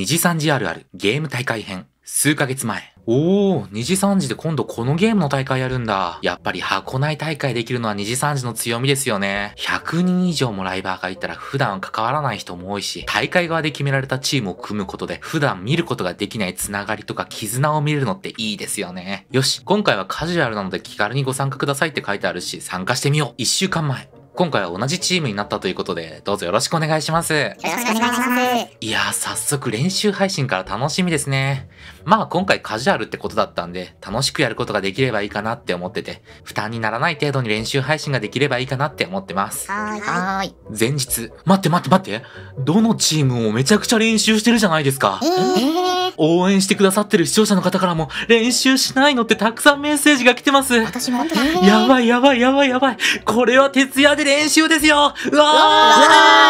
2次3時あるあるゲーム大会編数ヶ月前。おー、2時3時で今度このゲームの大会やるんだ。やっぱり箱内大会できるのは2時3時の強みですよね。100人以上もライバーがいたら普段関わらない人も多いし、大会側で決められたチームを組むことで普段見ることができないつながりとか絆を見れるのっていいですよね。よし、今回はカジュアルなので気軽にご参加くださいって書いてあるし、参加してみよう。1週間前、今回は同じチームになったということで、どうぞよろしくお願いします。よろしくお願いします。いやー、早速練習配信から楽しみですね。まあ今回カジュアルってことだったんで、楽しくやることができればいいかなって思ってて、負担にならない程度に練習配信ができればいいかなって思ってます。はーい。はーい。前日、待って待って待って、どのチームもめちゃくちゃ練習してるじゃないですか。えー、えー応援してくださってる視聴者の方からも、練習しないのってたくさんメッセージが来てます。私もやばいやばいやばいやばい。これは徹夜で練習ですよ。うわー